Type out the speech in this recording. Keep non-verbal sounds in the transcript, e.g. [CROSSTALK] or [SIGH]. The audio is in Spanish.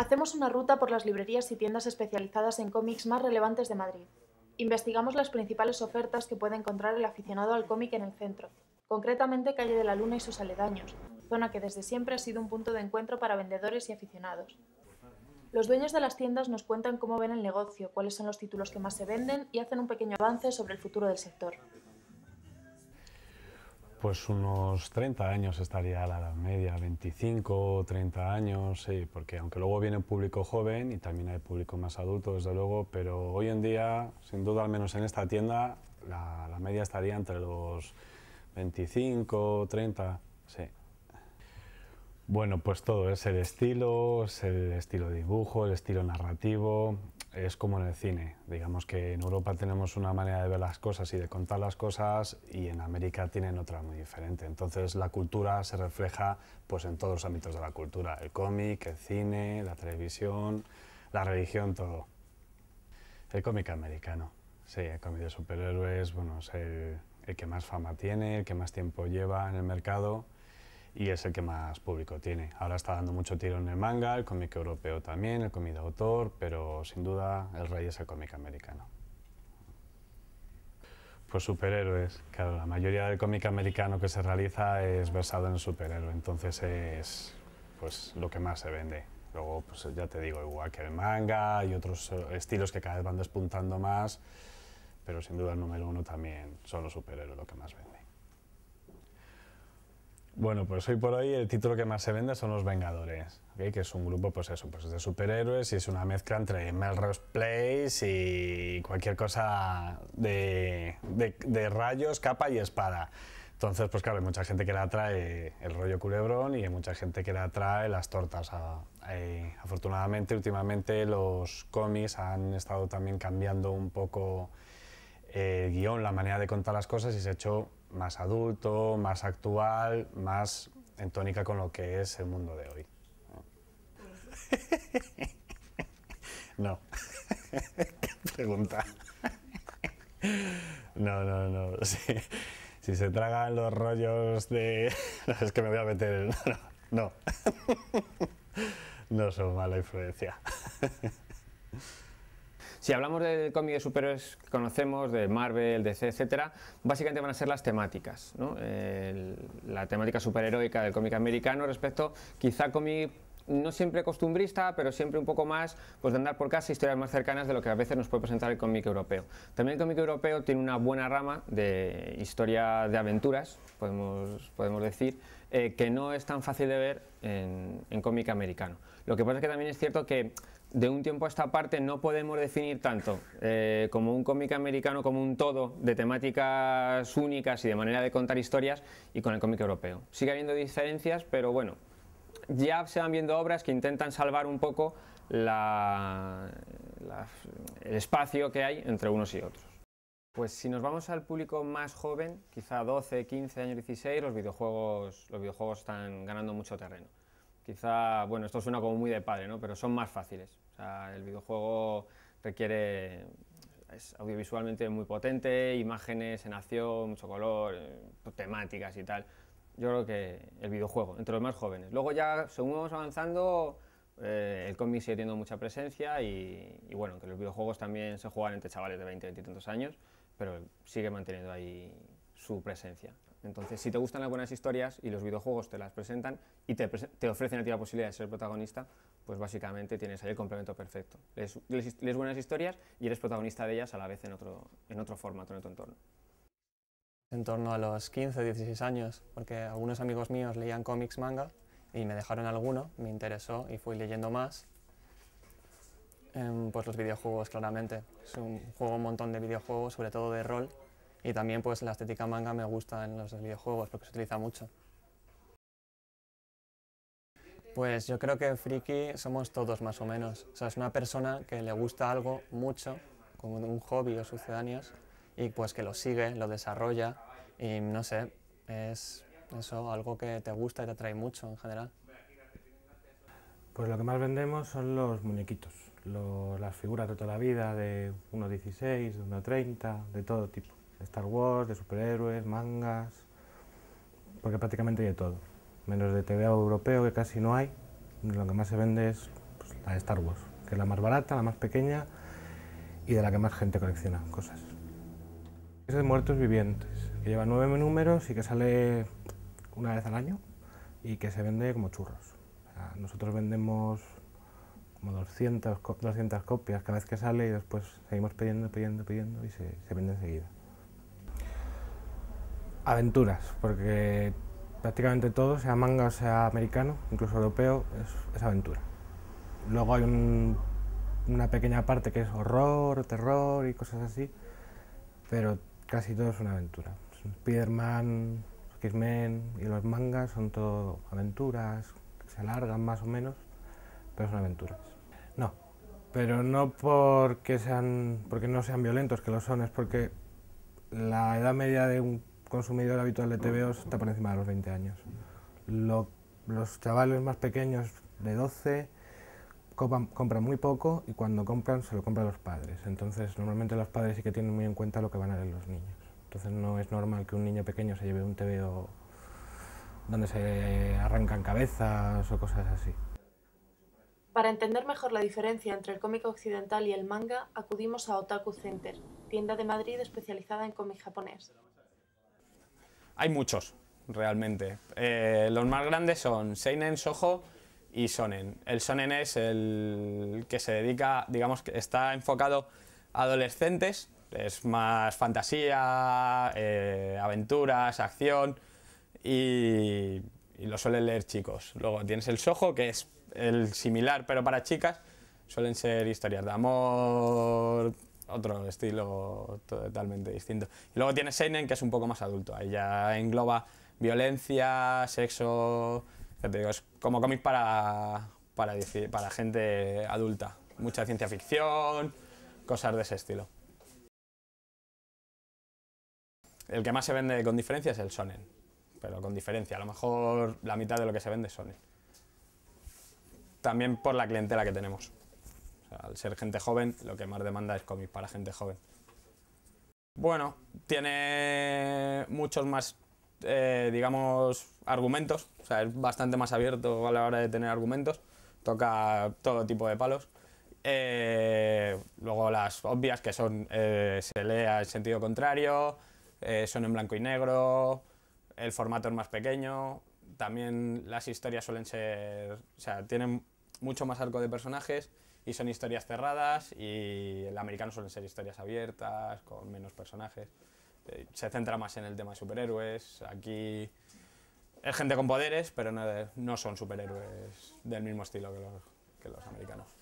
Hacemos una ruta por las librerías y tiendas especializadas en cómics más relevantes de Madrid. Investigamos las principales ofertas que puede encontrar el aficionado al cómic en el centro, concretamente Calle de la Luna y sus aledaños, zona que desde siempre ha sido un punto de encuentro para vendedores y aficionados. Los dueños de las tiendas nos cuentan cómo ven el negocio, cuáles son los títulos que más se venden y hacen un pequeño avance sobre el futuro del sector. Pues unos 30 años estaría la media, 25, 30 años, sí, porque aunque luego viene público joven y también hay público más adulto, desde luego, pero hoy en día, sin duda, al menos en esta tienda, la, la media estaría entre los 25, 30, sí. Bueno, pues todo, ¿eh? es el estilo, es el estilo de dibujo, el estilo narrativo, es como en el cine. Digamos que en Europa tenemos una manera de ver las cosas y de contar las cosas y en América tienen otra muy diferente. Entonces la cultura se refleja pues, en todos los ámbitos de la cultura, el cómic, el cine, la televisión, la religión, todo. El cómic americano, sí, el cómic de superhéroes, bueno, es el que más fama tiene, el que más tiempo lleva en el mercado y es el que más público tiene. Ahora está dando mucho tiro en el manga, el cómic europeo también, el cómic de autor, pero sin duda el rey es el cómic americano. Pues superhéroes, claro, la mayoría del cómic americano que se realiza es versado en superhéroes, entonces es pues, lo que más se vende. Luego, pues ya te digo, igual que el manga y otros eh, estilos que cada vez van despuntando más, pero sin duda el número uno también son los superhéroes lo que más vende. Bueno, pues hoy por hoy el título que más se vende son Los Vengadores, que es un grupo pues eso, pues de superhéroes y es una mezcla entre Melrose Place y cualquier cosa de, rayos, capa y espada. Entonces, pues claro, hay mucha gente que la atrae el rollo culebrón y hay mucha gente que le atrae las tortas. Ah, eh, afortunadamente, últimamente los cómics han estado también cambiando un poco el guión, la manera de contar las cosas y se ha hecho más adulto, más actual, más en tónica con lo que es el mundo de hoy. [LAUGHS] No. [LAUGHS] ¿Qué pregunta? [LAUGHS] No, no, no. Si, se tragan los rollos de... es que me voy a meter... No. No, no son mala influencia. Si hablamos del cómic de superhéroes que conocemos, de Marvel, DC, etcétera, básicamente van a ser las temáticas. la temática superheroica del cómic americano respecto quizá cómic no siempre costumbrista, pero siempre un poco más pues, de andar por casa, historias más cercanas de lo que a veces nos puede presentar el cómic europeo. También el cómic europeo tiene una buena rama de historia de aventuras, podemos, podemos decir, eh, que no es tan fácil de ver en cómic americano. Lo que pasa es que también es cierto que de un tiempo a esta parte no podemos definir tanto eh, como un cómic americano como un todo de temáticas únicas y de manera de contar historias y con el cómic europeo. Sigue habiendo diferencias, pero bueno, ya se van viendo obras que intentan salvar un poco el espacio que hay entre unos y otros. Pues si nos vamos al público más joven, quizá 12, 15 años, 16, los videojuegos, los videojuegos están ganando mucho terreno quizá, bueno, esto suena como muy de padre, ¿no? Pero son más fáciles el videojuego requiere, es audiovisualmente muy potente, imágenes en acción, mucho color, eh, temáticas y tal. Yo creo que el videojuego, entre los más jóvenes. Luego ya, según vamos avanzando, eh, el cómic sigue teniendo mucha presencia y, bueno, que los videojuegos también se juegan entre chavales de 20, 20 y tantos años, pero sigue manteniendo ahí su presencia. Entonces, si te gustan las buenas historias y los videojuegos te las presentan y te, te ofrecen a ti la posibilidad de ser protagonista, pues básicamente tienes ahí el complemento perfecto. Lees, buenas historias y eres protagonista de ellas a la vez en otro, formato, en otro entorno. En torno a los 15, 16 años, porque algunos amigos míos leían cómics, manga, y me dejaron alguno, me interesó y fui leyendo más. Em, pues los videojuegos, claramente. Es un juego un montón de videojuegos, sobre todo de rol, y también pues la estética manga me gusta en los videojuegos porque se utiliza mucho. Pues yo creo que friki somos todos más o menos. O sea, es una persona que le gusta algo mucho, como un hobby o sucedáneos, y pues que lo sigue, lo desarrolla, y no sé, es eso, algo que te gusta y te atrae mucho en general. Pues lo que más vendemos son los muñequitos, las figuras de toda la vida, de 1.16, de 1.30, de todo tipo. Star Wars, de superhéroes, mangas, porque prácticamente de todo menos de TVA europeo, que casi no hay. Lo que más se vende es pues, la de Star Wars, que es la más barata, la más pequeña y de la que más gente colecciona cosas. Es de muertos vivientes, que lleva nueve números y que sale una vez al año y que se vende como churros. nosotros vendemos como 200, 200 copias cada vez que sale y después seguimos pidiendo, pidiendo, pidiendo y se, se vende enseguida. Aventuras, porque prácticamente todo, sea manga o sea americano, incluso europeo, es, aventura. Luego hay una pequeña parte que es horror, terror y cosas así, pero casi todo es una aventura. Spider-Man, X-Men y los mangas son todo aventuras, que se alargan más o menos, pero son aventuras. No, pero no porque, sean, porque no sean violentos, que lo son, es porque la edad media de un consumidor habitual de TVOs está por encima de los 20 años. los chavales más pequeños de 12 compran muy poco y cuando compran se lo compran los padres. Entonces normalmente los padres sí que tienen muy en cuenta lo que van a leer los niños. Entonces no es normal que un niño pequeño se lleve un TVO donde se arrancan cabezas o cosas así. Para entender mejor la diferencia entre el cómic occidental y el manga, acudimos a Otaku Center, tienda de Madrid especializada en cómic japonés. Hay muchos, realmente. Eh, los más grandes son Seinen, Soho y Sonen. El Sonen es el que se dedica, digamos, que está enfocado a adolescentes, es más fantasía, eh, aventuras, acción y, y, lo suelen leer chicos. Luego tienes el Soho, que es el similar pero para chicas, suelen ser historias de amor, otro estilo totalmente distinto. Y luego tiene Seinen, que es un poco más adulto. Ahí ya engloba violencia, sexo. es como cómic para, para, gente adulta. Mucha ciencia ficción, cosas de ese estilo. El que más se vende con diferencia es el Sonen, pero con diferencia, a lo mejor la mitad de lo que se vende es Sonen. También por la clientela que tenemos al ser gente joven, lo que más demanda es cómics para gente joven. Bueno, tiene muchos más, eh, digamos, argumentos. O sea, es bastante más abierto a la hora de tener argumentos. Toca todo tipo de palos. Eh, luego las obvias que son, eh, se lee al sentido contrario, son en blanco y negro, el formato es más pequeño, también las historias suelen ser, o sea, tienen mucho más arco de personajes y son historias cerradas y el americano suelen ser historias abiertas, con menos personajes. Eh, se centra más en el tema de superhéroes. Aquí hay gente con poderes, pero no, no son superhéroes del mismo estilo que los, que los americanos.